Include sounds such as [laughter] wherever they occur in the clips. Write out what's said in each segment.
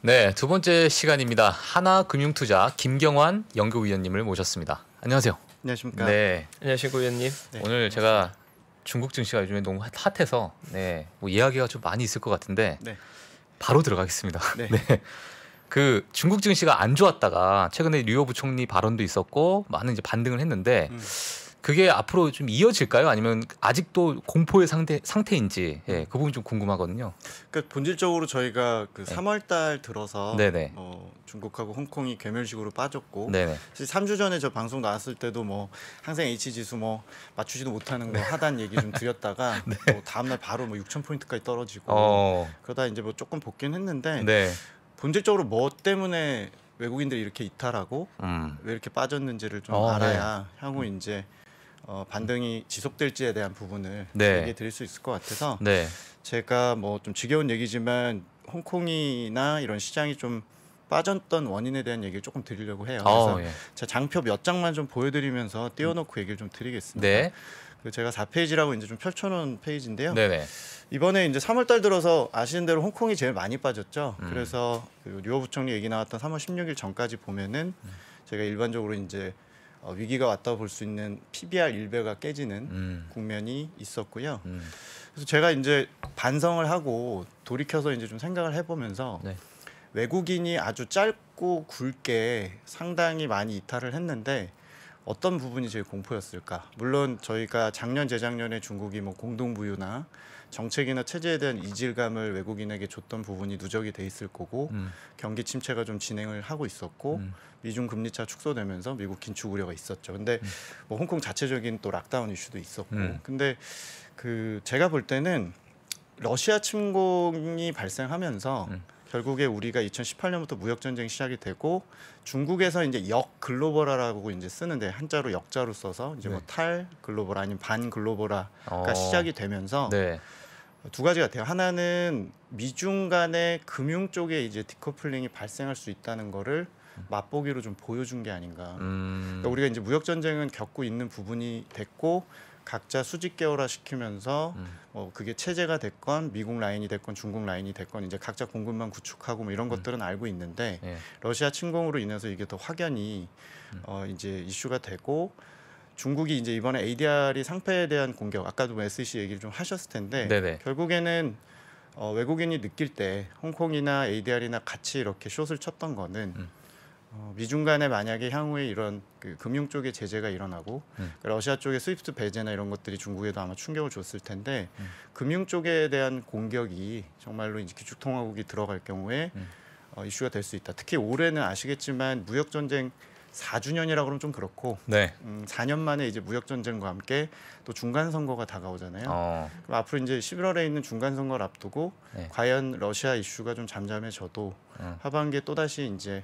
네, 두 번째 시간입니다. 하나금융투자 김경환 연구위원님을 모셨습니다. 안녕하세요. 안녕하십니까. 네, 안녕하십니까 위원님. 네. 오늘 제가 중국 증시가 요즘에 너무 핫해서 네, 뭐 이야기가 좀 많이 있을 것 같은데 네. 바로 들어가겠습니다. 네. [laughs] 네. 그 중국 증시가 안 좋았다가 최근에 류호 부총리 발언도 있었고 많은 이제 반등을 했는데 음. 그게 앞으로 좀 이어질까요? 아니면 아직도 공포의 상태 상태인지 예, 그 부분 좀 궁금하거든요. 그러니까 본질적으로 저희가 그 3월달 들어서 네네. 어, 중국하고 홍콩이 괴멸식으로 빠졌고 네네. 사실 3주 전에 저 방송 나왔을 때도 뭐 항상 H 지수 뭐 맞추지도 못하는 거 하단 얘기 좀 드렸다가 [laughs] 네. 뭐 다음날 바로 뭐 6천 포인트까지 떨어지고 어... 그러다 이제 뭐 조금 복긴 했는데 네. 본질적으로 뭐 때문에 외국인들이 이렇게 이탈하고 음. 왜 이렇게 빠졌는지를 좀 어, 네. 알아야 네. 향후 음. 이제 어, 반등이 지속될지에 대한 부분을 네. 얘기해 드릴 수 있을 것 같아서 네. 제가 뭐 좀 지겨운 얘기지만 홍콩이나 이런 시장이 좀 빠졌던 원인에 대한 얘기를 조금 드리려고 해요. 아, 그래서 예. 제 장표 몇 장만 좀 보여드리면서 띄워놓고 음. 얘기를 좀 드리겠습니다. 네. 그 제가 4페이지라고 이제 좀 펼쳐놓은 페이지인데요. 네네. 네. 이번에 이제 3월달 들어서 아시는 대로 홍콩이 제일 많이 빠졌죠. 음. 그래서 그 류호 부총리 얘기 나왔던 3월 16일 전까지 보면은 음. 제가 일반적으로 이제 어, 위기가 왔다고 볼 수 있는 PBR 일배가 깨지는 음. 국면이 있었고요. 음. 그래서 제가 이제 반성을 하고 돌이켜서 이제 좀 생각을 해보면서 네. 외국인이 아주 짧고 굵게 상당히 많이 이탈을 했는데 어떤 부분이 제일 공포였을까? 물론 저희가 작년 재작년에 중국이 뭐 공동부유나 정책이나 체제에 대한 이질감을 외국인에게 줬던 부분이 누적이 돼 있을 거고 음. 경기 침체가 좀 진행을 하고 있었고 음. 미중 금리 차 축소되면서 미국 긴축 우려가 있었죠. 근데 음. 뭐 홍콩 자체적인 또 락다운 이슈도 있었고 음. 근데 그 제가 볼 때는 러시아 침공이 발생하면서 음. 결국에 우리가 2018년부터 무역 전쟁 시작이 되고 중국에서 이제 역 글로벌화라고 이제 쓰는데 한자로 역자로 써서 이제 뭐 네. 뭐탈 글로벌 아니면 반 글로벌화가 어. 시작이 되면서 네. 두 가지 같아요. 하나는 미중 간의 금융 쪽에 이제 디커플링이 발생할 수 있다는 거를 맛보기로 좀 보여준 게 아닌가. 음. 그러니까 우리가 이제 무역 전쟁은 겪고 있는 부분이 됐고 각자 수직 계열화 시키면서 음. 어, 그게 체제가 됐건 미국 라인이 됐건 중국 라인이 됐건 이제 각자 공급만 구축하고 뭐 이런 음. 것들은 알고 있는데 예. 러시아 침공으로 인해서 이게 더 확연히 음. 어, 이제 이슈가 되고 중국이 이제 이번에 ADR이 상패에 대한 공격 아까도 뭐 SEC 얘기를 좀 하셨을 텐데 네네. 결국에는 어, 외국인이 느낄 때 홍콩이나 ADR이나 같이 이렇게 숏을 쳤던 거는 음. 어, 미중 간에 만약에 향후에 이런 그 금융 쪽의 제재가 일어나고 음. 러시아 쪽의 스위프트 배제나 이런 것들이 중국에도 아마 충격을 줬을 텐데 음. 금융 쪽에 대한 공격이 정말로 이제 기축통화국이 들어갈 경우에 음. 어, 이슈가 될 수 있다. 특히 올해는 아시겠지만 무역 전쟁 4주년이라 그러면 좀 그렇고 네. 음, 4년 만에 이제 무역 전쟁과 함께 또 중간 선거가 다가오잖아요. 어. 그럼 앞으로 이제 11월에 있는 중간 선거를 앞두고 네. 과연 러시아 이슈가 좀 잠잠해져도 음. 하반기에 또 다시 이제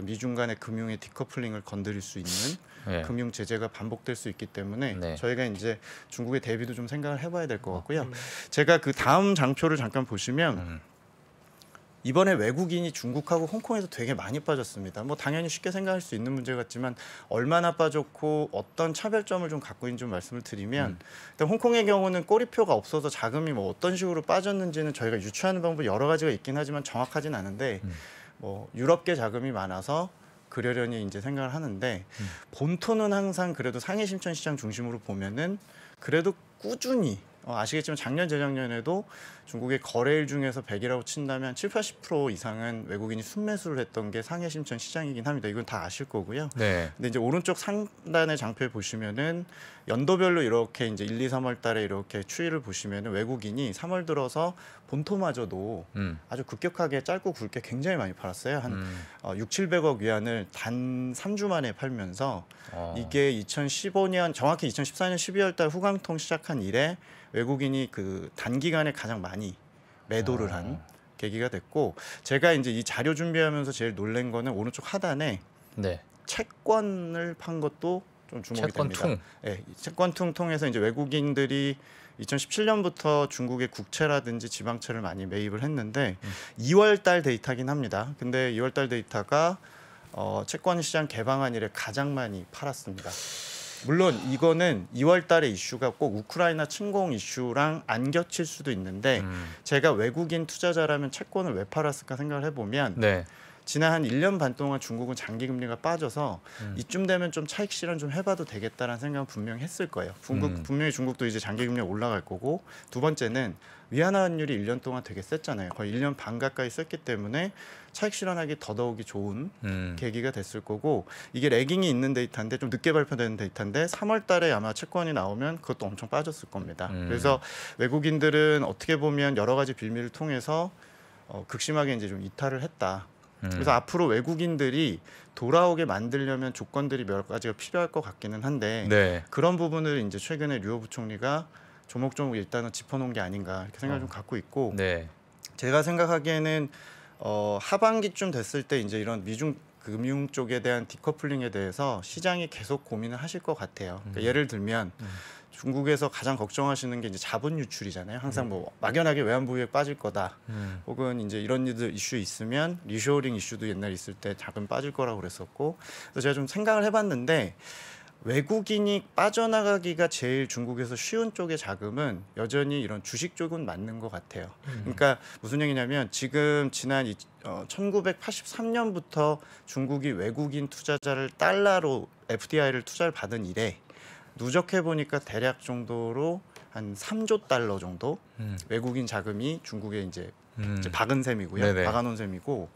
미중 간의 금융의 디커플링을 건드릴 수 있는 네. 금융 제재가 반복될 수 있기 때문에 네. 저희가 이제 중국의 대비도 좀 생각을 해봐야 될 것 같고요. 음. 제가 그 다음 장표를 잠깐 보시면 음. 이번에 외국인이 중국하고 홍콩에서 되게 많이 빠졌습니다. 뭐 당연히 쉽게 생각할 수 있는 문제 같지만 얼마나 빠졌고 어떤 차별점을 좀 갖고 있는지 좀 말씀을 드리면 음. 일단 홍콩의 경우는 꼬리표가 없어서 자금이 뭐 어떤 식으로 빠졌는지는 저희가 유추하는 방법 여러 가지가 있긴 하지만 정확하진 않은데 음. 뭐 유럽계 자금이 많아서 그러려니 이제 생각을 하는데 음. 본토는 항상 그래도 상해 신천 시장 중심으로 보면은 그래도 꾸준히 어, 아시겠지만 작년 재작년에도 중국의 거래일 중에서 100이라고 친다면 7, 80% 이상은 외국인이 순매수를 했던 게 상해 심천 시장이긴 합니다. 이건 다 아실 거고요. 네. 근데 이제 오른쪽 상단의 장표에 보시면은 연도별로 이렇게 이제 1, 2, 3월 달에 이렇게 추이를 보시면은 외국인이 3월 들어서 본토마저도 음. 아주 급격하게 짧고 굵게 굉장히 많이 팔았어요. 한 음. 어, 6, 700억 위안을 단 3주 만에 팔면서 어. 이게 2015년 정확히 2014년 12월 달 후광통 시작한 이래 외국인이 그 단기간에 가장 많이 매도를 아. 한 아. 계기가 됐고 제가 이제 이 자료 준비하면서 제일 놀란 거는 오른쪽 하단에 네. 채권을 판 것도 좀 주목이 채권 됩니다. 퉁. 네, 채권통 통해서 이제 외국인들이 2017년부터 중국의 국채라든지 지방채를 많이 매입을 했는데 음. 2월 달 데이터긴 합니다. 근데 2월 달 데이터가 어, 채권 시장 개방한 이래 가장 많이 팔았습니다. 물론 이거는 2월 달에 이슈가 꼭 우크라이나 침공 이슈랑 안 겹칠 수도 있는데 음. 제가 외국인 투자자라면 채권을 왜 팔았을까 생각을 해보면 네. 지난 한 1년 반 동안 중국은 장기 금리가 빠져서 음. 이쯤 되면 좀 차익 실현 좀 해봐도 되겠다라는 생각은 분명히 했을 거예요. 중국, 음. 분명히 중국도 이제 장기 금리가 올라갈 거고 두 번째는 위안화 환율이 1년 동안 되게 셌잖아요. 거의 1년 반 가까이 썼기 때문에 차익 실현하기 더더욱이 좋은 음. 계기가 됐을 거고 이게 레깅이 있는 데이터인데 좀 늦게 발표되는 데이터인데 3월 달에 아마 채권이 나오면 그것도 엄청 빠졌을 겁니다. 음. 그래서 외국인들은 어떻게 보면 여러 가지 빌미를 통해서 어, 극심하게 이제 좀 이탈을 했다. 음. 그래서 앞으로 외국인들이 돌아오게 만들려면 조건들이 몇 가지가 필요할 것 같기는 한데 네. 그런 부분을 이제 최근에 류호 부총리가 조목조목 일단은 짚어놓은 게 아닌가 이렇게 생각을 어. 좀 갖고 있고 네. 제가 생각하기에는 어, 하반기쯤 됐을 때 이제 이런 미중 금융 쪽에 대한 디커플링에 대해서 시장이 계속 고민을 하실 것 같아요. 그러니까 음. 예를 들면 음. 중국에서 가장 걱정하시는 게 이제 자본 유출이잖아요. 항상 음. 뭐 막연하게 외환부유에 빠질 거다. 음. 혹은 이제 이런 일들 이슈 있으면 리쇼링 이슈도 옛날 있을 때 자금 빠질 거라고 그랬었고. 그래서 제가 좀 생각을 해봤는데 외국인이 빠져나가기가 제일 중국에서 쉬운 쪽의 자금은 여전히 이런 주식 쪽은 맞는 것 같아요. 음. 그러니까 무슨 얘기냐면 지금 지난 이, 어, 1983년부터 중국이 외국인 투자자를 달러로 FDI를 투자를 받은 이래 누적해 보니까 대략 정도로 한 3조 달러 정도 음. 외국인 자금이 중국에 이제, 음. 이제 박은 셈이고요. 네네. 박아놓은 셈이고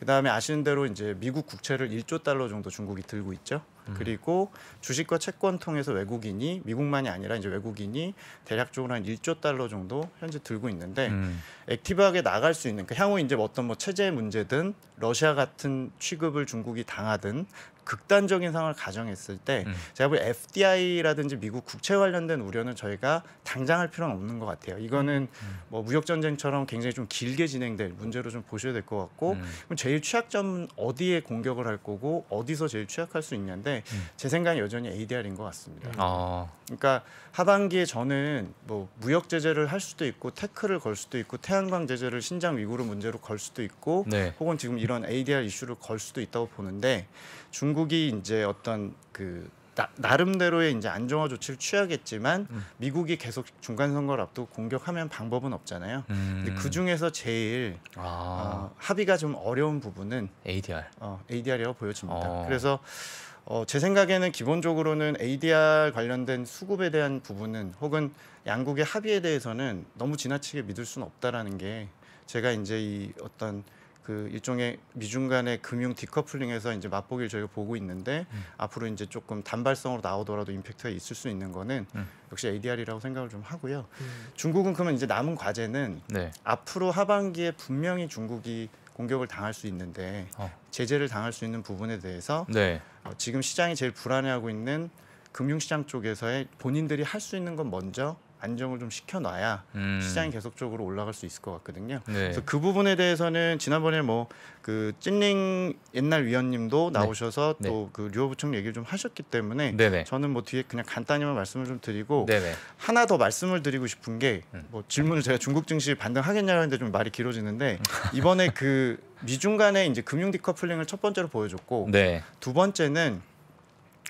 그다음에 아시는 대로 이제 미국 국채를 1조 달러 정도 중국이 들고 있죠. 음. 그리고 주식과 채권 통해서 외국인이 미국만이 아니라 이제 외국인이 대략적으로 한 1조 달러 정도 현재 들고 있는데 음. 액티브하게 나갈 수 있는 그 향후 이제 뭐 어떤 뭐 체제 문제든 러시아 같은 취급을 중국이 당하든 극단적인 상황을 가정했을 때 음. 제가 볼 FDI라든지 미국 국채 관련된 우려는 저희가 당장 할 필요는 없는 것 같아요. 이거는 음. 뭐 무역 전쟁처럼 굉장히 좀 길게 진행될 문제로 좀 보셔야 될 것 같고 음. 그럼 제일 취약점은 어디에 공격을 할 거고 어디서 제일 취약할 수있는인데제 음. 생각엔 여전히 ADR인 것 같습니다. 아. 그러니까 하반기에 저는 뭐 무역 제재를 할 수도 있고 태클을 걸 수도 있고 태양광 제재를 신장 위구르 문제로 걸 수도 있고 네. 혹은 지금 이런 ADR 이슈를 걸 수도 있다고 보는데 중국이 이제 어떤 그 나, 름대로의 이제 안정화 조치를 취하겠지만 음. 미국이 계속 중간 선거를 앞두고 공격하면 방법은 없잖아요. 음. 근데 그 중에서 제일 아. 어, 합의가 좀 어려운 부분은 ADR, 어, ADR이라고 보여집니다. 어. 그래서 어, 제 생각에는 기본적으로는 ADR 관련된 수급에 대한 부분은 혹은 양국의 합의에 대해서는 너무 지나치게 믿을 수는 없다라는 게 제가 이제 이 어떤 그 일종의 미중 간의 금융 디커플링에서 이제 맛보기를 저희가 보고 있는데 음. 앞으로 이제 조금 단발성으로 나오더라도 임팩트가 있을 수 있는 거는 음. 역시 ADR이라고 생각을 좀 하고요. 음. 중국은 그러면 이제 남은 과제는 네. 앞으로 하반기에 분명히 중국이 공격을 당할 수 있는데 어. 제재를 당할 수 있는 부분에 대해서 네. 어, 지금 시장이 제일 불안해하고 있는 금융시장 쪽에서의 본인들이 할 수 있는 건 먼저 안정을 좀 시켜놔야 음. 시장이 계속적으로 올라갈 수 있을 것 같거든요. 네. 그래서 그 부분에 대해서는 지난번에 뭐그 찐링 옛날 위원님도 네. 나오셔서 네. 또그 류호부총 얘기를 좀 하셨기 때문에 네네. 네. 저는 뭐 뒤에 그냥 간단히만 말씀을 좀 드리고 네네. 네. 하나 더 말씀을 드리고 싶은 게뭐 음. 질문을 제가 중국 증시 반등하겠냐는데 좀 말이 길어지는데 이번에 그 미중 간의 이제 금융 디커플링을 첫 번째로 보여줬고 네. 두 번째는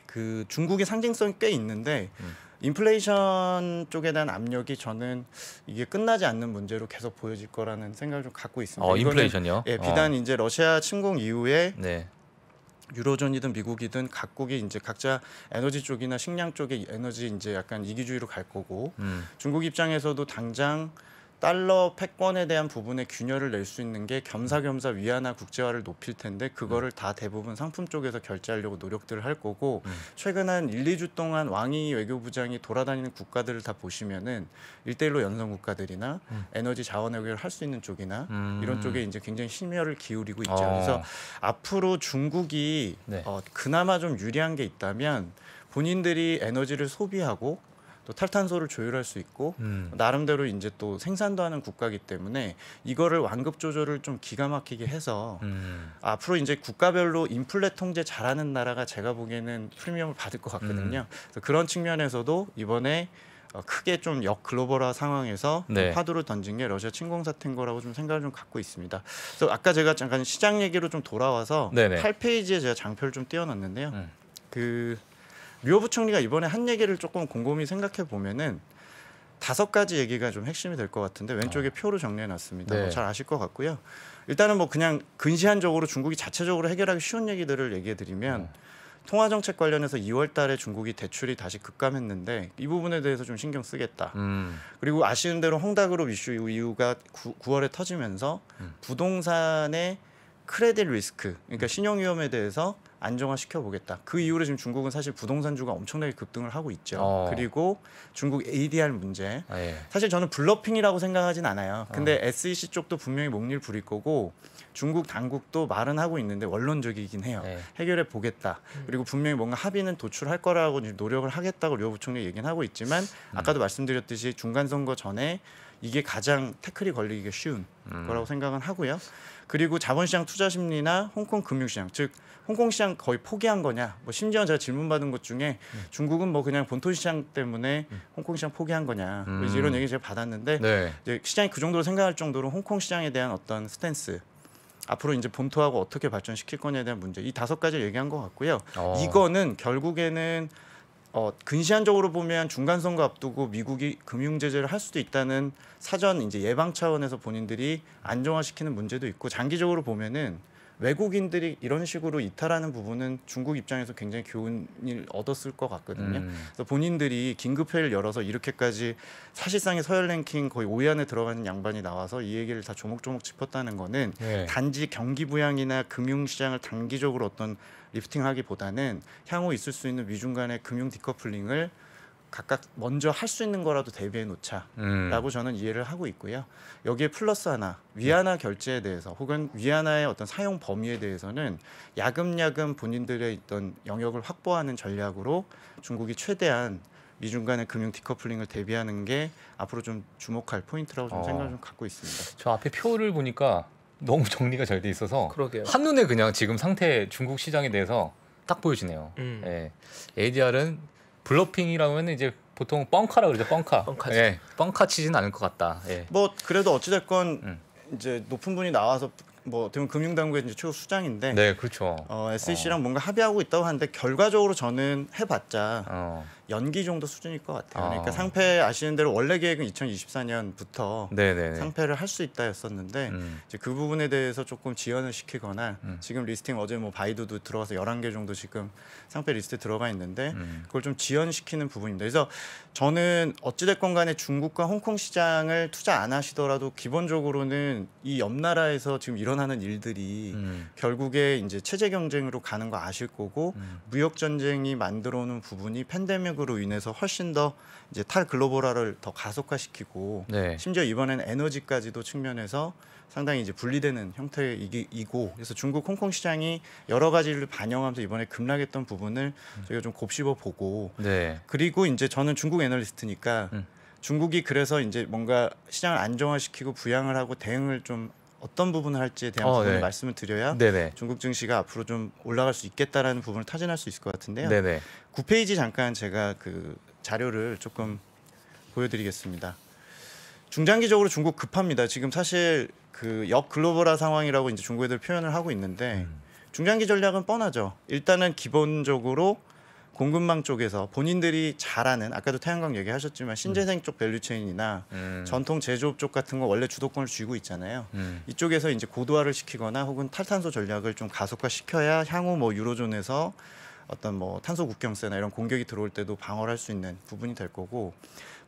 그 중국의 상징성이 꽤 있는데 음. 인플레이션 쪽에 대한 압력이 저는 이게 끝나지 않는 문제로 계속 보여질 거라는 생각을 좀 갖고 있습니다. 어, 인플레이션요? 예, 비단 어. 이제 러시아 침공 이후에 네. 유로존이든 미국이든 각국이 이제 각자 에너지 쪽이나 식량 쪽에 에너지 이제 약간 이기주의로 갈 거고 음. 중국 입장에서도 당장 달러 패권에 대한 부분의 균열을 낼 수 있는 게 겸사겸사 위안화 국제화를 높일 텐데 그거를 네. 다 대부분 상품 쪽에서 결제하려고 노력들을 할 거고 네. 음. 최근 한 1, 2주 동안 왕이 외교부장이 돌아다니는 국가들을 다 보시면은 일대일로 연성 국가들이나 음. 에너지 자원 외교를 할 수 있는 쪽이나 음. 이런 쪽에 이제 굉장히 심혈을 기울이고 있죠. 어. 그래서 앞으로 중국이 네. 어, 그나마 좀 유리한 게 있다면 본인들이 에너지를 소비하고 또 탈탄소를 조율할 수 있고 음. 나름대로 이제 또 생산도 하는 국가이기 때문에 이거를 완급 조절을 좀 기가 막히게 해서 음. 앞으로 이제 국가별로 인플레 통제 잘하는 나라가 제가 보기에는 프리미엄을 받을 것 같거든요. 음. 그래서 그런 측면에서도 이번에 어, 크게 좀 역글로벌화 상황에서 네. 화두를 던진 게 러시아 침공 사태인 거라고 좀 생각을 좀 갖고 있습니다. 그래서 아까 제가 잠깐 시장 얘기로 좀 돌아와서 네네. 8페이지에 제가 장표를 좀 띄워놨는데요. 음. 그 류호 부총리가 이번에 한 얘기를 조금 곰곰이 생각해 보면은 다섯 가지 얘기가 좀 핵심이 될 것 같은데 왼쪽에 어. 표로 정리해 놨습니다. 네. 뭐잘 아실 것 같고요. 일단은 뭐 그냥 근시안적으로 중국이 자체적으로 해결하기 쉬운 얘기들을 얘기해 드리면 네. 통화 정책 관련해서 2월 달에 중국이 대출이 다시 급감했는데 이 부분에 대해서 좀 신경 쓰겠다. 음. 그리고 아시는 대로 홍다그룹 이슈 이후가 9, 9월에 터지면서 음. 부동산의 크레딧 리스크, 그러니까 음. 신용 위험에 대해서 안정화시켜 보겠다. 그 이후로 지금 중국은 사실 부동산주가 엄청나게 급등을 하고 있죠. 어. 그리고 중국 ADR 문제. 아, 예. 사실 저는 블러핑이라고 생각하진 않아요. 근데 어. SEC 쪽도 분명히 목를 부릴 거고 중국 당국도 말은 하고 있는데 원론적이긴 해요. 예. 해결해 보겠다. 그리고 분명히 뭔가 합의는 도출할 거라고 노력을 하겠다고 료 부총리 얘기는 하고 있지만 음. 아까도 말씀드렸듯이 중간 선거 전에 이게 가장 태클이 걸리기가 쉬운 음. 거라고 생각은 하고요. 그리고 자본시장 투자 심리나 홍콩 금융시장 즉 홍콩 시장 거의 포기한 거냐? 뭐 심지어 제가 질문 받은 것 중에 음. 중국은 뭐 그냥 본토 시장 때문에 음. 홍콩 시장 포기한 거냐? 음. 이런 얘기 제가 받았는데 네. 이제 시장이 그 정도로 생각할 정도로 홍콩 시장에 대한 어떤 스탠스 앞으로 이제 본토하고 어떻게 발전시킬 거냐에 대한 문제 이 다섯 가지를 얘기한 것 같고요. 어. 이거는 결국에는 어, 근시안적으로 보면 중간 선거 앞두고 미국이 금융 제재를 할 수도 있다는 사전 이제 예방 차원에서 본인들이 안정화시키는 문제도 있고 장기적으로 보면은 외국인들이 이런 식으로 이탈하는 부분은 중국 입장에서 굉장히 교훈을 얻었을 것 같거든요. 음. 그래서 본인들이 긴급 회의를 열어서 이렇게까지 사실상의 서열 랭킹 거의 5위 안에 들어가는 양반이 나와서 이 얘기를 다 조목조목 짚었다는 거는 네. 단지 경기 부양이나 금융 시장을 단기적으로 어떤 리프팅하기보다는 향후 있을 수 있는 미중 간의 금융 디커플링을 각각 먼저 할 수 있는 거라도 대비해 놓자라고 음. 저는 이해를 하고 있고요. 여기에 플러스 하나 위안화 네. 결제에 대해서 혹은 위안화의 어떤 사용 범위에 대해서는 야금야금 본인들의 있던 영역을 확보하는 전략으로 중국이 최대한 미중 간의 금융 디커플링을 대비하는 게 앞으로 좀 주목할 포인트라고 좀 어. 생각을 좀 갖고 있습니다. 저 앞에 표를 보니까 너무 정리가 잘 돼 있어서 그러게요. 한눈에 그냥 지금 상태 중국 시장에 대해서 딱 보여지네요. 음. 예. ADR은 블러핑이라면 이제 보통 뻥카라 그러죠. 뻥카. 뻥카지. 예. 뻥카 치진 않을 것 같다. 예. 뭐 그래도 어찌 됐건 음. 이제 높은 분이 나와서 뭐어떻 금융당국의 이제 최고 수장인데 네, 그렇죠. 어, SEC랑 어. 뭔가 합의하고 있다고 하는데 결과적으로 저는 해봤자 어. 연기 정도 수준일 것 같아요. 아. 그러니까 상패 아시는 대로 원래 계획은 2024년부터 네네네. 상패를 할 수 있다였었는데 음. 이제 그 부분에 대해서 조금 지연을 시키거나 음. 지금 리스팅 어제 뭐 바이두도 들어가서 11개 정도 지금 상패 리스트 에 들어가 있는데 음. 그걸 좀 지연시키는 부분입니다. 그래서 저는 어찌됐건 간에 중국과 홍콩 시장을 투자 안 하시더라도 기본적으로는 이 옆 나라에서 지금 일어나는 일들이 음. 결국에 이제 체제 경쟁으로 가는 거 아실 거고 음. 무역 전쟁이 만들어오는 부분이 팬데믹 탄핵으로 인해서 훨씬 더 이제 탈글로벌화를 더 가속화시키고 네. 심지어 이번엔 에너지까지도 측면에서 상당히 이제 분리되는 형태이고 그래서 중국 홍콩 시장이 여러 가지를 반영하면서 이번에 급락했던 부분을 음. 저희가 좀 곱씹어 보고 네. 그리고 이제 저는 중국 애널리스트니까 음. 중국이 그래서 이제 뭔가 시장을 안정화시키고 부양을 하고 대응을 좀 어떤 부분을 할지에 대한 어, 부분을 네. 말씀을 드려야 네네. 중국 증시가 앞으로 좀 올라갈 수 있겠다라는 부분을 타진할 수 있을 것 같은데요. 네네. 9페이지 잠깐 제가 그 자료를 조금 보여드리겠습니다. 중장기적으로 중국 급합니다. 지금 사실 그 역글로벌화 상황이라고 이제 중국애들 표현을 하고 있는데 음. 중장기 전략은 뻔하죠. 일단은 기본적으로 공급망 쪽에서 본인들이 잘하는 아까도 태양광 얘기하셨지만 신재생 쪽 밸류체인이나 음. 전통 제조업 쪽 같은 거 원래 주도권을 쥐고 있잖아요. 음. 이쪽에서 이제 고도화를 시키거나 혹은 탈탄소 전략을 좀 가속화시켜야 향후 뭐 유로존에서 어떤 뭐 탄소 국경세나 이런 공격이 들어올 때도 방어를 할 수 있는 부분이 될 거고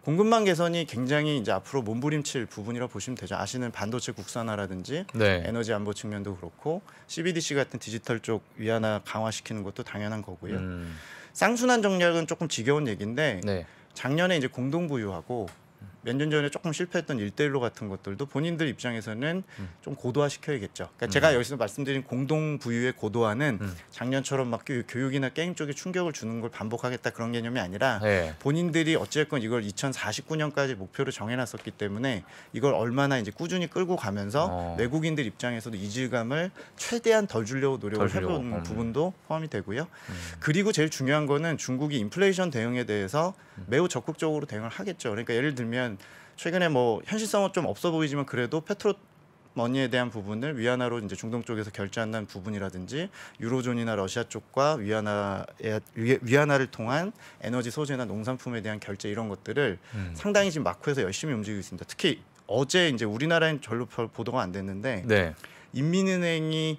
공급망 개선이 굉장히 이제 앞으로 몸부림칠 부분이라 고 보시면 되죠. 아시는 반도체 국산화라든지 네. 에너지 안보 측면도 그렇고 CBDC 같은 디지털 쪽 위안화 강화시키는 것도 당연한 거고요. 음. 쌍순환 정략은 조금 지겨운 얘기인데 네. 작년에 이제 공동부유하고 몇년 전에 조금 실패했던 일대일로 같은 것들도 본인들 입장에서는 음. 좀 고도화시켜야겠죠. 그러니까 음. 제가 여기서 말씀드린 공동 부유의 고도화는 음. 작년처럼 막 교육이나 게임 쪽에 충격을 주는 걸 반복하겠다 그런 개념이 아니라 네. 본인들이 어쨌건 이걸 2049년까지 목표를 정해놨었기 때문에 이걸 얼마나 이제 꾸준히 끌고 가면서 어. 외국인들 입장에서도 이질감을 최대한 덜 주려고 노력을 덜 해본 음. 부분도 포함이 되고요. 음. 그리고 제일 중요한 거는 중국이 인플레이션 대응에 대해서 매우 적극적으로 대응을 하겠죠. 그러니까 예를 들면 최근에 뭐 현실성은 좀 없어 보이지만 그래도 페트로 머니에 대한 부분을 위안화로 이제 중동 쪽에서 결제한다는 부분이라든지 유로존이나 러시아 쪽과 위안화 에 위안화를 통한 에너지 소재나 농산품에 대한 결제 이런 것들을 음. 상당히 지금 마크에서 열심히 움직이고 있습니다. 특히 어제 이제 우리나라엔 절로 보도가 안 됐는데 네. 인민은행이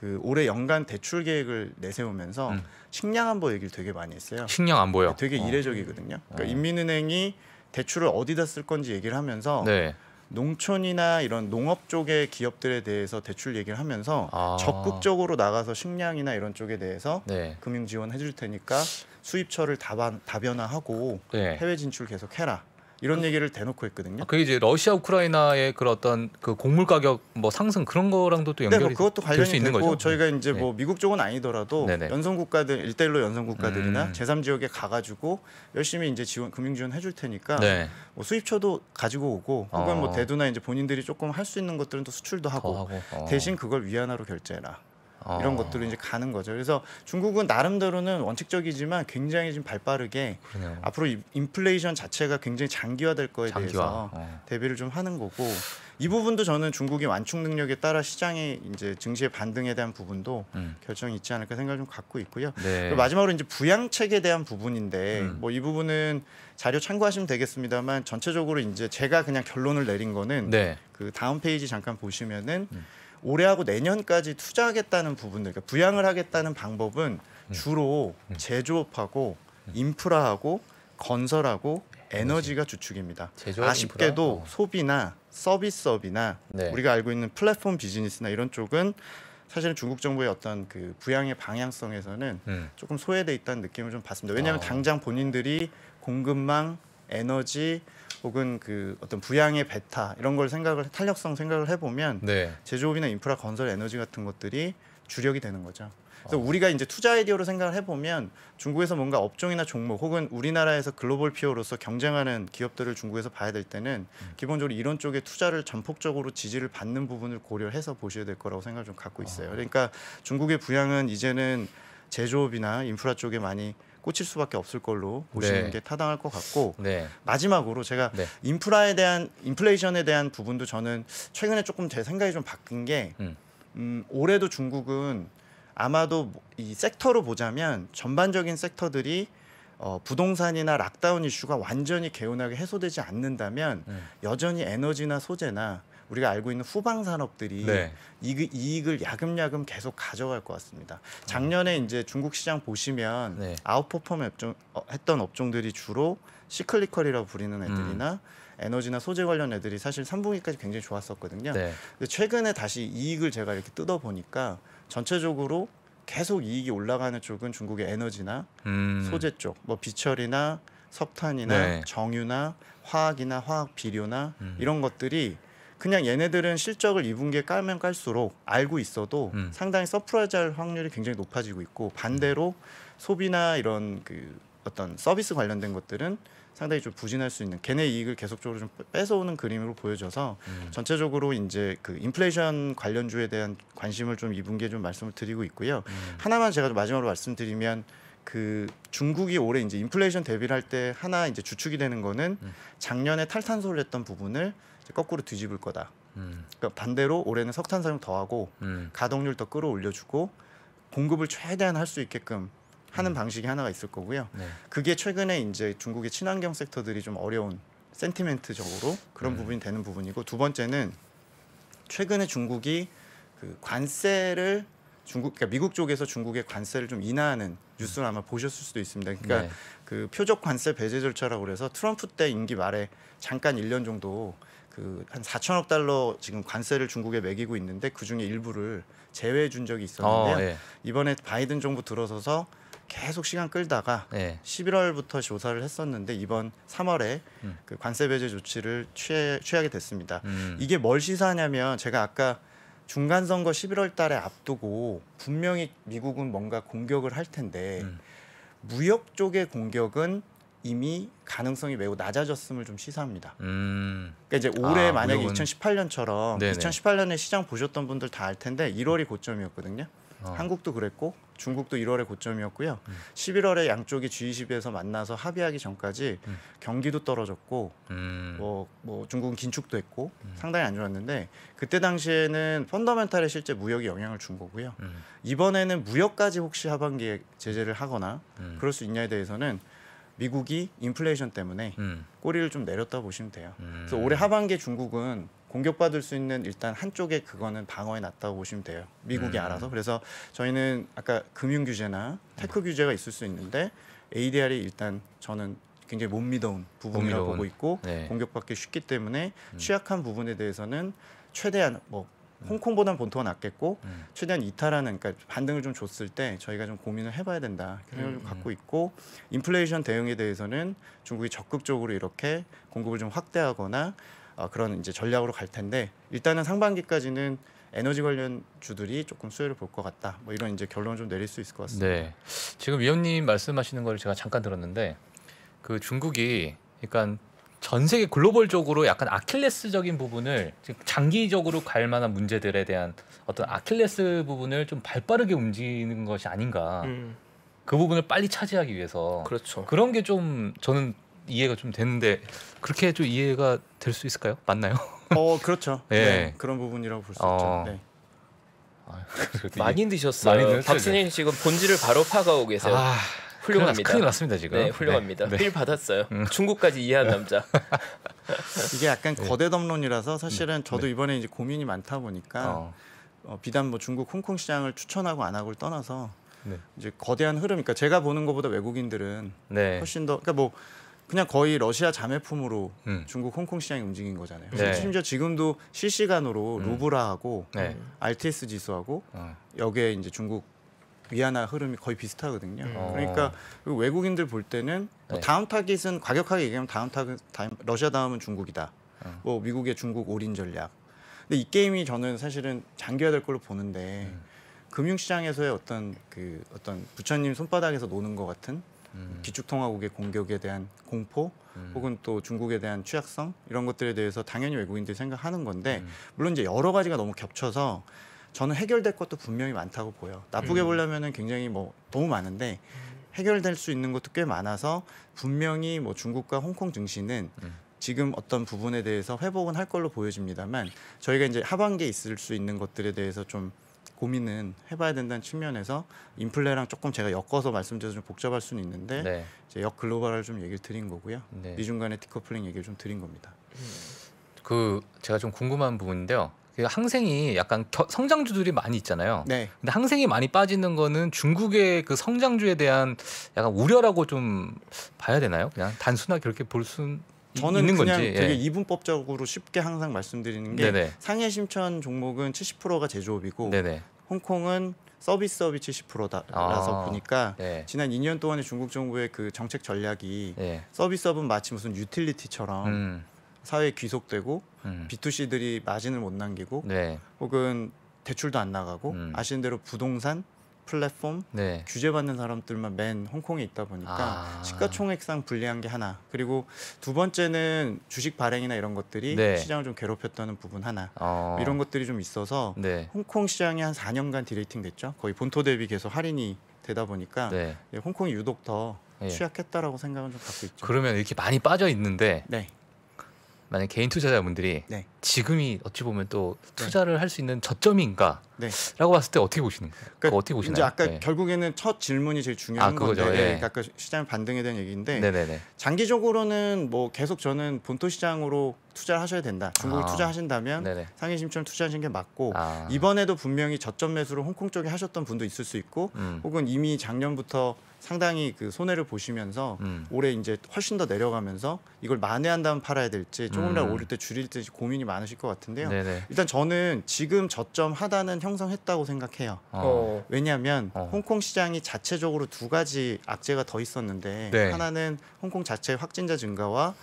그 올해 연간 대출 계획을 내세우면서 음. 식량 안보 얘기를 되게 많이 했어요. 식량 안보요? 네, 되게 어. 이례적이거든요. 그러니까 어. 인민은행이 대출을 어디다 쓸 건지 얘기를 하면서 네. 농촌이나 이런 농업 쪽의 기업들에 대해서 대출 얘기를 하면서 아. 적극적으로 나가서 식량이나 이런 쪽에 대해서 네. 금융 지원해 줄 테니까 수입처를 다반, 다변화하고 네. 해외 진출 계속해라. 이런 얘기를 대놓고 했거든요. 아, 그게 이제 러시아 우크라이나의 그런 어떤 그 곡물 가격 뭐 상승 그런 거랑도 또 연결이 네, 뭐 그것도 관련이 수 있는 거죠. 저희가 음. 이제 뭐 네. 뭐 미국 쪽은 아니더라도 네네. 연성 국가들 일대일로 연성 국가들이나 음. 제3 지역에 가 가지고 열심히 이제 지원 금융 지원 해줄 테니까 네. 뭐 수입처도 가지고 오고 혹은 뭐 어. 뭐 대두나 이제 본인들이 조금 할 수 있는 것들은 또 수출도 하고, 하고. 어. 대신 그걸 위안화로 결제해라. 어. 이런 것들로 이제 가는 거죠. 그래서 중국은 나름대로는 원칙적이지만 굉장히 좀 발빠르게 그러네요. 앞으로 인플레이션 자체가 굉장히 장기화될 거에 장기화. 대해서 어. 대비를 좀 하는 거고 이 부분도 저는 중국의 완충 능력에 따라 시장의 이제 증시의 반등에 대한 부분도 음. 결정이 있지 않을까 생각을 좀 갖고 있고요. 네. 마지막으로 이제 부양책에 대한 부분인데 음. 뭐이 부분은 자료 참고하시면 되겠습니다만 전체적으로 이제 제가 그냥 결론을 내린 거는 네. 그 다음 페이지 잠깐 보시면은. 음. 올해하고 내년까지 투자하겠다는 부분들, 그러니까 부양을 하겠다는 방법은 음. 주로 음. 제조업하고 음. 인프라하고 건설하고 에너지가 주축입니다. 아쉽게도 인프라? 어. 소비나 서비스업이나 네. 우리가 알고 있는 플랫폼 비즈니스나 이런 쪽은 사실은 중국 정부의 어떤 그 부양의 방향성에서는 음. 조금 소외돼 있다는 느낌을 좀 받습니다. 아. 왜냐하면 아. 당장 본인들이 공급망, 에너지, 혹은 그 어떤 부양의 베타 이런 걸 생각을 탄력성 생각을 해보면 네. 제조업이나 인프라 건설 에너지 같은 것들이 주력이 되는 거죠. 그래서 어. 우리가 이제 투자 아이디어로 생각을 해보면 중국에서 뭔가 업종이나 종목 혹은 우리나라에서 글로벌 피어로서 경쟁하는 기업들을 중국에서 봐야 될 때는 음. 기본적으로 이런 쪽에 투자를 전폭적으로 지지를 받는 부분을 고려해서 보셔야 될 거라고 생각을 좀 갖고 있어요. 어. 그러니까 중국의 부양은 이제는 제조업이나 인프라 쪽에 많이 꽂힐 수밖에 없을 걸로 보시는 네. 게 타당할 것 같고 네. 마지막으로 제가 네. 인프라에 대한 인플레이션에 대한 부분도 저는 최근에 조금 제 생각이 좀 바뀐 게 음. 음, 올해도 중국은 아마도 뭐 이 섹터로 보자면 전반적인 섹터들이 어, 부동산이나 락다운 이슈가 완전히 개운하게 해소되지 않는다면 음. 여전히 에너지나 소재나 우리가 알고 있는 후방 산업들이 네. 이익, 을 야금야금 계속 가져갈 것 같습니다. 작년에 이제 중국 시장 보시면 네. 아웃퍼폼 업종, 어, 했던 업종들이 주로 시클리컬이라고 부리는 애들이나 음. 에너지나 소재 관련 애들이 사실 3분기까지 굉장히 좋았었거든요. 네. 근데 최근에 다시 이익을 제가 이렇게 뜯어 보니까 전체적으로 계속 이익이 올라가는 쪽은 중국의 에너지나 음. 소재 쪽, 뭐 비철이나 석탄이나 네. 정유나 화학이나 화학 비료나 음. 이런 것들이 그냥 얘네들은 실적을 2분기에 깔면 깔수록 알고 있어도 음. 상당히 서프라이즈할 확률이 굉장히 높아지고 있고 반대로 소비나 이런 그 어떤 서비스 관련된 것들은 상당히 좀 부진할 수 있는 걔네 이익을 계속적으로 좀 뺏어오는 그림으로 보여져서 음. 전체적으로 이제 그 인플레이션 관련주에 대한 관심을 좀 2분기에 좀 말씀을 드리고 있고요. 음. 하나만 제가 마지막으로 말씀드리면 그 중국이 올해 이제 인플레이션 대비를 할 때 하나 이제 주축이 되는 거는 음. 작년에 탈탄소를 했던 부분을 거꾸로 뒤집을 거다. 음. 그러니까 반대로 올해는 석탄 사용 더하고 음. 가동률 더 끌어올려주고 공급을 최대한 할 수 있게끔 하는 음. 방식이 하나가 있을 거고요. 네. 그게 최근에 이제 중국의 친환경 섹터들이 좀 어려운 센티멘트적으로 그런 네. 부분이 되는 부분이고 두 번째는 최근에 중국이 그 관세를 중국 그러니까 미국 쪽에서 중국의 관세를 좀 인하하는 뉴스를 아마 보셨을 수도 있습니다. 그러니까 네. 그 표적 관세 배제 절차라고 그래서 트럼프 때 임기 말에 잠깐 1년 정도 그 한 4천억 달러 지금 관세를 중국에 매기고 있는데 그 중에 일부를 제외해 준 적이 있었는데 어, 예. 이번에 바이든 정부 들어서서 계속 시간 끌다가 예. 11월부터 조사를 했었는데 이번 3월에 음. 그 관세 배제 조치를 취해, 취하게 됐습니다. 음. 이게 뭘 시사하냐면 제가 아까 중간 선거 11월 달에 앞두고 분명히 미국은 뭔가 공격을 할 텐데 음. 무역 쪽의 공격은 이미 가능성이 매우 낮아졌음을 좀 시사합니다. 음. 그러니까 이제 올해 아, 만약에 무역은... 2018년처럼 네네. 2018년에 시장 보셨던 분들 다 알 텐데 1월이 고점이었거든요. 어. 한국도 그랬고 중국도 1월에 고점이었고요. 음. 11월에 양쪽이 G20에서 만나서 합의하기 전까지 음. 경기도 떨어졌고 음. 뭐, 뭐 중국은 긴축도 했고 음. 상당히 안 좋았는데 그때 당시에는 펀더멘탈에 실제 무역이 영향을 준 거고요. 음. 이번에는 무역까지 혹시 하반기에 제재를 하거나 음. 그럴 수 있냐에 대해서는 미국이 인플레이션 때문에 꼬리를 좀 내렸다 보시면 돼요. 그래서 올해 하반기 중국은 공격받을 수 있는 일단 한쪽에 그거는 방어해 놨다고 보시면 돼요. 미국이 음. 알아서. 그래서 저희는 아까 금융 규제나 테크 규제가 있을 수 있는데 ADR이 일단 저는 굉장히 못 믿어온 부분이라고 보고 있고 네. 공격받기 쉽기 때문에 음. 취약한 부분에 대해서는 최대한 뭐 홍콩보단 본토가 낫겠고 음. 최대한 이탈하는 그러니까 반등을 좀 줬을 때 저희가 좀 고민을 해봐야 된다 생각을 음. 갖고 있고 인플레이션 대응에 대해서는 중국이 적극적으로 이렇게 공급을 좀 확대하거나 어, 그런 이제 전략으로 갈 텐데 일단은 상반기까지는 에너지 관련 주들이 조금 수혜를 볼 것 같다. 뭐 이런 이제 결론을 좀 내릴 수 있을 것 같습니다. 네. 지금 위원님 말씀하시는 걸 제가 잠깐 들었는데 그 중국이 그러니까 전 세계 글로벌적으로 약간 아킬레스적인 부분을 장기적으로 갈 만한 문제들에 대한 어떤 아킬레스 부분을 좀 발빠르게 움직이는 것이 아닌가. 음. 그 부분을 빨리 차지하기 위해서 그렇죠. 그런 게 좀 저는 이해가 좀 되는데 그렇게 좀 이해가 될 수 있을까요? 맞나요? 어 그렇죠. 네. [laughs] 네, 그런 부분이라고 볼수 어. 있죠. 네. 아, 많이 드셨어요. 많이 드셨죠, 박순일 지금 본질을 바로 파가오고 계세요. 아, 훌륭합니다. 큰일 났습니다 지금. 네, 훌륭합니다. 네. 삘 네. 받았어요. 음. 중국까지 이해한 남자. [laughs] 이게 약간 네. 거대 덤론이라서 사실은 음, 네. 저도 이번에 이제 고민이 많다 보니까 어. 어, 비단 뭐 중국 홍콩 시장을 추천하고 안 하고를 떠나서 네. 이제 거대한 흐름이니까 제가 보는 것보다 외국인들은 네. 훨씬 더 그러니까 뭐 그냥 거의 러시아 자매품으로 음. 중국 홍콩 시장이 움직인 거잖아요. 네. 심지어 지금도 실시간으로 음. 루브라하고 네. RTS 지수하고 어. 여기에 이제 중국 위안화 흐름이 거의 비슷하거든요. 음. 그러니까 어. 그 외국인들 볼 때는 뭐 네. 다음 타깃은 과격하게 얘기하면 다음 타깃 다음, 러시아 다음은 중국이다. 어. 뭐 미국의 중국 올인 전략. 근데 이 게임이 저는 사실은 장기화될 걸로 보는데 음. 금융시장에서의 어떤 그 어떤 부처님 손바닥에서 노는 것 같은 음. 기축통화국의 공격에 대한 공포 음. 혹은 또 중국에 대한 취약성 이런 것들에 대해서 당연히 외국인들이 생각하는 건데 음. 물론 이제 여러 가지가 너무 겹쳐서 저는 해결될 것도 분명히 많다고 보여. 나쁘게 음. 보려면은 굉장히 뭐 너무 많은데 해결될 수 있는 것도 꽤 많아서 분명히 뭐 중국과 홍콩 증시는 음. 지금 어떤 부분에 대해서 회복은 할 걸로 보여집니다만 저희가 이제 하반기에 있을 수 있는 것들에 대해서 좀 고민은 해봐야 된다는 측면에서 인플레랑 조금 제가 엮어서 말씀드려서 좀 복잡할 수는 있는데 네. 이제 역글로벌을 좀 얘기를 드린 거고요. 네. 미중 간의 디커플링 얘기를 좀 드린 겁니다. 그 제가 좀 궁금한 부분인데요. 그 항생이 약간 겨, 성장주들이 많이 있잖아요. 네. 근데 항생이 많이 빠지는 거는 중국의 그 성장주에 대한 약간 우려라고 좀 봐야 되나요? 그냥 단순하게 그렇게 볼 순. 저는 있는 그냥 건지. 되게 예. 이분법적으로 쉽게 항상 말씀드리는 게 네네. 상해 심천 종목은 70%가 제조업이고 네네. 홍콩은 서비스업이 70%라서 아, 보니까 네. 지난 2년 동안에 중국 정부의 그 정책 전략이 네. 예. 서비스업은 마치 무슨 유틸리티처럼 음. 사회에 귀속되고 음. B2C들이 마진을 못 남기고 네. 혹은 대출도 안 나가고 음. 아시는 대로 부동산 플랫폼 네. 규제받는 사람들만 맨 홍콩에 있다 보니까 아. 시가총액상 불리한 게 하나 그리고 두 번째는 주식 발행이나 이런 것들이 네. 시장을 좀 괴롭혔다는 부분 하나 어. 이런 것들이 좀 있어서 네. 홍콩 시장이 한 4년간 디레이팅 됐죠 거의 본토 대비 계속 할인이 되다 보니까 네. 홍콩이 유독 더 예. 취약했다라고 생각은 좀 갖고 있죠. 그러면 이렇게 많이 빠져 있는데 네. 만약 개인 투자자분들이 네. 지금이 어찌 보면 또 네. 투자를 네. 할수 있는 저점인가라고 네. 봤을 때 어떻게 보시는 거 그러니까 어떻게 보시나요? 이제 아까 네. 결국에는 첫 질문이 제일 중요한 아, 건데 예. 그러니까 아까 시장 반등에 대한 얘기인데 네네네. 장기적으로는 뭐 계속 저는 본토 시장으로 투자를 하셔야 된다. 중국을 아. 투자하신다면 상해심천 투자하신 게 맞고 아. 이번에도 분명히 저점 매수로 홍콩 쪽에 하셨던 분도 있을 수 있고 음. 혹은 이미 작년부터 상당히 그 손해를 보시면서 음. 올해 이제 훨씬 더 내려가면서 이걸 만회한 다음 팔아야 될지 조금이라도 음. 오를 때줄일때 고민이 많으실 것 같은데요. 네네. 일단 저는 지금 저점 하단은 형성했다고 생각해요. 어. 어. 왜냐하면 어. 홍콩 시장이 자체적으로 두 가지 악재가 더 있었는데 네. 하나는 홍콩 자체 확진자 증가와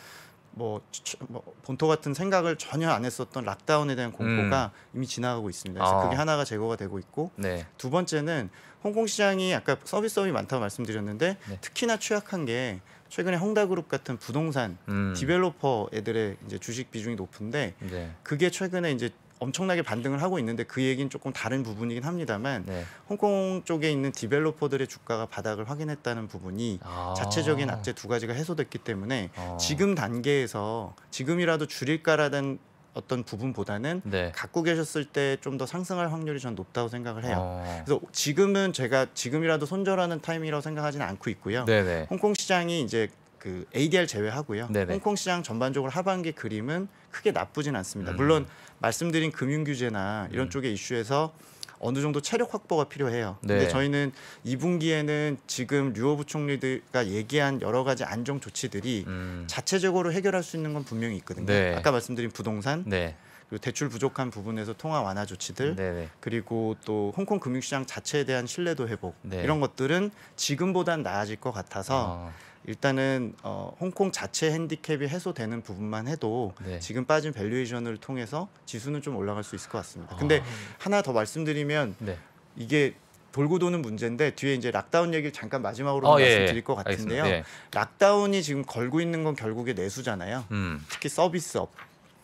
뭐, 뭐, 본토 같은 생각을 전혀 안 했었던 락다운에 대한 공포가 음. 이미 지나가고 있습니다. 그래서 아. 그게 하나가 제거가 되고 있고 네. 두 번째는 홍콩 시장이 아까 서비스업이 많다고 말씀드렸는데 네. 특히나 취약한 게 최근에 홍다그룹 같은 부동산 음. 디벨로퍼 애들의 이제 주식 비중이 높은데 네. 그게 최근에 이제 엄청나게 반등을 하고 있는데 그 얘기는 조금 다른 부분이긴 합니다만 네. 홍콩 쪽에 있는 디벨로퍼들의 주가가 바닥을 확인했다는 부분이 아. 자체적인 악재 두 가지가 해소됐기 때문에 아. 지금 단계에서 지금이라도 줄일까라는 어떤 부분보다는 네. 갖고 계셨을 때 좀 더 상승할 확률이 전 높다고 생각을 해요. 어... 그래서 지금은 제가 지금이라도 손절하는 타이밍이라고 생각하지는 않고 있고요. 네네. 홍콩 시장이 이제 그 ADR 제외하고요. 네네. 홍콩 시장 전반적으로 하반기 그림은 크게 나쁘진 않습니다. 음. 물론 말씀드린 금융 규제나 이런 음. 쪽의 이슈에서 어느 정도 체력 확보가 필요해요. 네. 근데 저희는 2분기에는 지금 류호 부총리가 얘기한 여러 가지 안정 조치들이 음. 자체적으로 해결할 수 있는 건 분명히 있거든요. 네. 아까 말씀드린 부동산, 네. 그리고 대출 부족한 부분에서 통화 완화 조치들, 네, 네. 그리고 또 홍콩 금융시장 자체에 대한 신뢰도 회복 네. 이런 것들은 지금보단 나아질 것 같아서. 어. 일단은 어, 홍콩 자체 핸디캡이 해소되는 부분만 해도 네. 지금 빠진 밸류에이션을 통해서 지수는 좀 올라갈 수 있을 것 같습니다. 아. 근데 아. 하나 더 말씀드리면 네. 이게 돌고 도는 문제인데 뒤에 이제 락다운 얘기를 잠깐 마지막으로 어, 말씀드릴 예, 것 같은데요. 예. 락다운이 지금 걸고 있는 건 결국에 내수잖아요. 음. 특히 서비스업.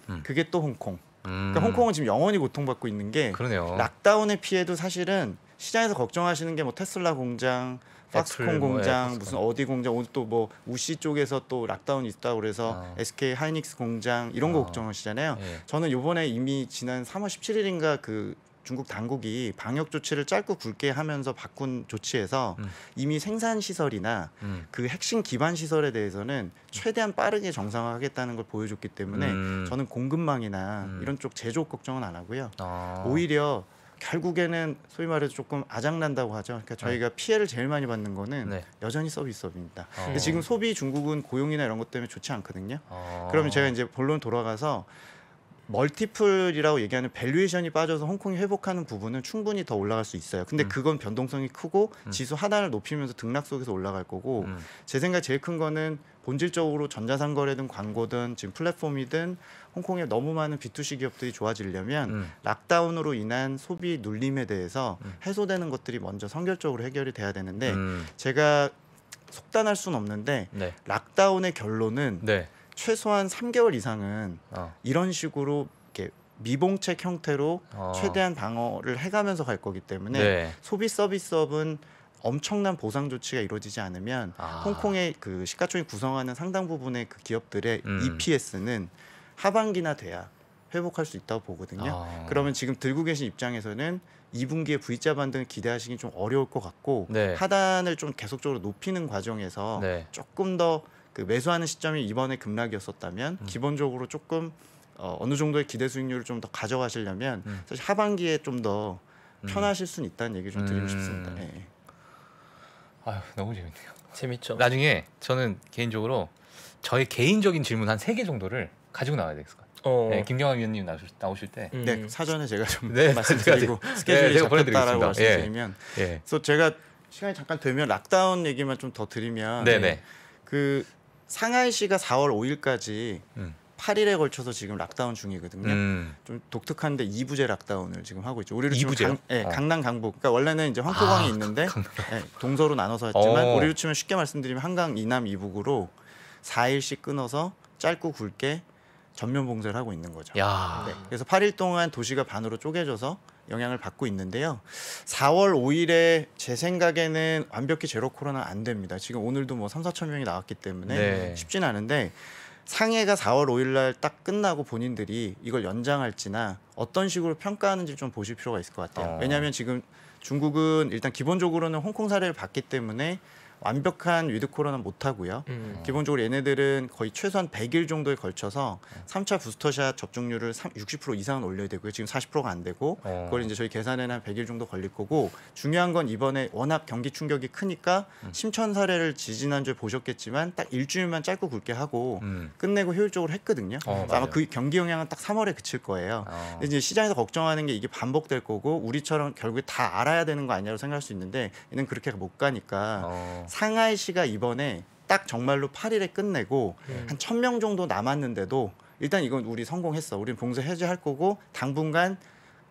음. 그게 또 홍콩. 그러니까 음. 그러니까 홍콩은 지금 영원히 고통받고 있는 게 그러네요. 락다운의 피해도 사실은 시장에서 걱정하시는 게 뭐 테슬라 공장 엑스콘 뭐, 예, 공장, 무슨 어디 공장, 오늘 또뭐 우시 쪽에서 또 락다운 있다고 그래서 아. SK 하이닉스 공장 이런 거 아. 걱정하시잖아요. 예. 저는 요번에 이미 지난 3월 17일인가 그 중국 당국이 방역 조치를 짧고 굵게 하면서 바꾼 조치에서 음. 이미 생산 시설이나 음. 그 핵심 기반 시설에 대해서는 최대한 빠르게 정상화하겠다는 걸 보여줬기 때문에 음. 저는 공급망이나 음. 이런 쪽 제조 걱정은 안 하고요. 아. 오히려 결국에는 소위 말해서 조금 아작난다고 하죠. 그러니까 네. 저희가 네. 피해를 제일 많이 받는 거는 네. 여전히 서비스업입니다. 어. 근데 지금 소비 중국은 고용이나 이런 것 때문에 좋지 않거든요. 어. 그러면 제가 이제 본론 돌아가서 멀티플이라고 얘기하는 밸류에이션이 빠져서 홍콩이 회복하는 부분은 충분히 더 올라갈 수 있어요. 근데 음. 그건 변동성이 크고 음. 지수 하단을 높이면서 등락 속에서 올라갈 거고 음. 제 생각에 제일 큰 거는 본질적으로 전자상거래든 광고든 지금 플랫폼이든 홍콩에 너무 많은 B2C 기업들이 좋아지려면 음. 락다운으로 인한 소비 눌림에 대해서 음. 해소되는 것들이 먼저 선결적으로 해결이 돼야 되는데 음. 제가 속단할 수는 없는데 네. 락다운의 결론은 네. 최소한 3개월 이상은 어. 이런 식으로 이렇게 미봉책 형태로 어. 최대한 방어를 해가면서 갈 거기 때문에 네. 소비 서비스업은 엄청난 보상 조치가 이루어지지 않으면 아. 홍콩의 그 시가총액 구성하는 상당 부분의 그 기업들의 음. EPS는 하반기나 돼야 회복할 수 있다고 보거든요. 아. 그러면 지금 들고 계신 입장에서는 2분기에 V자 반등을 기대하시긴 좀 어려울 것 같고 네. 하단을 좀 계속적으로 높이는 과정에서 네. 조금 더그 매수하는 시점이 이번에 급락이었었다면 음. 기본적으로 조금 어, 어느 정도의 기대 수익률을 좀 더 가져가시려면 음. 사실 하반기에 좀더 음. 편하실 수는 있다는 얘기 좀 드리고 음. 싶습니다. 예. 아유 너무 재밌네요. 재밌죠. 나중에 저는 개인적으로 저의 개인적인 질문 한세개 정도를 가지고 나와야 될 것 같아요. 어. 네, 김경환 위원님 나오실, 나오실 때 음. 네, 사전에 제가 좀 네, [laughs] 말씀드리고 네, 스케줄이 네, 잡혔다라고 예. 말씀드리면 예. 예. 그래서 제가 시간이 잠깐 되면 락다운 얘기만 좀 더 드리면 네, 네. 그 상하이시가 4월 5일까지 음. 8일에 걸쳐서 지금 락다운 중이거든요. 음. 좀 독특한데 2부제 락다운을 지금 하고 있죠. 우리로 치면 강, 예, 아. 강남 강북. 그러니까 원래는 이제 황토광이 아, 있는데 예, 동서로 나눠서 했지만 어. 우리로 치면 쉽게 말씀드리면 한강 이남 이북으로 4일씩 끊어서 짧고 굵게 전면 봉쇄를 하고 있는 거죠. 네. 그래서 8일 동안 도시가 반으로 쪼개져서 영향을 받고 있는데요. 4월 5일에 제 생각에는 완벽히 제로 코로나 안 됩니다. 지금 오늘도 뭐 3, 4천 명이 나왔기 때문에 네. 쉽진 않은데 상해가 4월 5일 날딱 끝나고 본인들이 이걸 연장할지나 어떤 식으로 평가하는지 좀 보실 필요가 있을 것 같아요. 어. 왜냐하면 지금 중국은 일단 기본적으로는 홍콩 사례를 봤기 때문에 완벽한 위드 코로나는 못하고요. 음. 기본적으로 얘네들은 거의 최소한 100일 정도에 걸쳐서 3차 부스터샷 접종률을 60% 이상은 올려야 되고요. 지금 40%가 안 되고 어. 그걸 이제 저희 계산에는 한 100일 정도 걸릴 거고 중요한 건 이번에 워낙 경기 충격이 크니까 음. 심천 사례를 지지난주에 보셨겠지만 딱 일주일만 짧고 굵게 하고 음. 끝내고 효율적으로 했거든요. 어, 아마 그 경기 영향은 딱 3월에 그칠 거예요. 어. 이제 시장에서 걱정하는 게 이게 반복될 거고 우리처럼 결국에 다 알아야 되는 거 아니냐고 생각할 수 있는데 얘는 그렇게 못 가니까 어. 상하이시가 이번에 딱 정말로 8일에 끝내고 음. 한 1000명 정도 남았는데도 일단 이건 우리 성공했어. 우리는 봉쇄 해제할 거고 당분간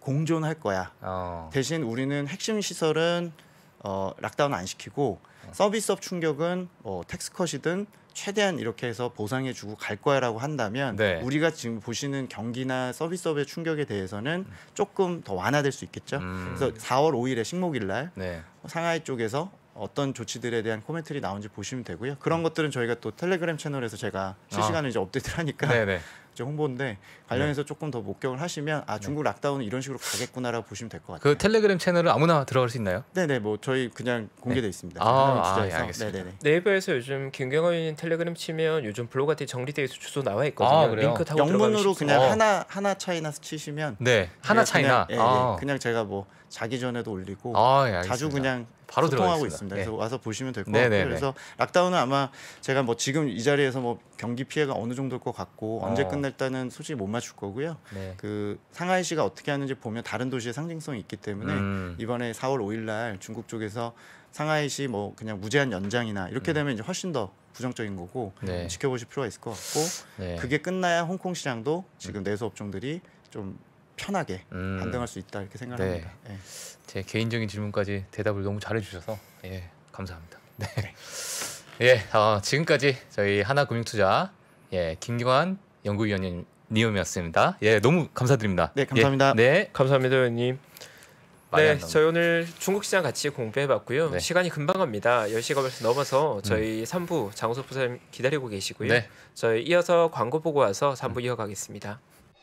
공존할 거야. 어. 대신 우리는 핵심 시설은 어, 락다운 안 시키고 어. 서비스업 충격은 어, 텍스컷이든 최대한 이렇게 해서 보상해주고 갈 거야라고 한다면 네. 우리가 지금 보시는 경기나 서비스업의 충격에 대해서는 음. 조금 더 완화될 수 있겠죠. 음. 그래서 4월 5일에 식목일날 네. 상하이 쪽에서 어떤 조치들에 대한 코멘트들이 나온지 보시면 되고요. 그런 음. 것들은 저희가 또 텔레그램 채널에서 제가 아. 실시간으로 아. 이제 업데이트를 하니까 네네. 이제 홍보인데 관련해서 네. 조금 더 목격을 하시면 아 네. 중국 락다운은 이런 식으로 가겠구나라고 보시면 될것 그 같아요. 그 텔레그램 채널을 아무나 들어갈 수 있나요? 네네 뭐 저희 그냥 공개돼 네. 있습니다. 아, 그 아 예, 알겠습니다. 네네네. 네이버에서 요즘 김경원 호텔레그램 치면 요즘 블로그 같은 정리돼 서 주소 나와 있거든요. 아, 링크 타고 영문으로 그냥 어. 하나 하나 차이나 서치시면네 하나 차이나 그냥, 예, 예. 아. 그냥 제가 뭐 자기 전에도 올리고 아, 예, 자주 그냥 바로 소통하고 있습니다. 그래서 네. 와서 보시면 될 것 같고 그래서 락다운은 아마 제가 뭐 지금 이 자리에서 뭐 경기 피해가 어느 정도일 것 같고 언제 아. 끝날다는 솔직히 못 맞출 거고요. 네. 그 상하이시가 어떻게 하는지 보면 다른 도시의 상징성이 있기 때문에 음. 이번에 4월 5일 날 중국 쪽에서 상하이시 뭐 그냥 무제한 연장이나 이렇게 음. 되면 음. 이제 훨씬 더 부정적인 거고 네. 지켜보실 필요가 있을 것 같고 네. 그게 끝나야 홍콩 시장도 지금 음. 내수 업종들이 좀 편하게 음. 반등할 수 있다 이렇게 생각합니다. 네. 예. 제 개인적인 질문까지 대답을 너무 잘해주셔서 예, 감사합니다. 네. 네. [laughs] 예, 어, 지금까지 저희 하나금융투자 예, 김기환 연구위원님 이었습니다 예, 너무 감사드립니다. 네, 감사합니다. 예, 네, 감사합니다, 위원님. 네, 저희 오늘 중국 시장 같이 공부해봤고요. 네. 시간이 금방 갑니다. 10시가 벌써 넘어서 음. 저희 음. 3부 장우 부사님 기다리고 계시고요. 네. 저희 이어서 광고 보고 와서 3부 음. 이어가겠습니다.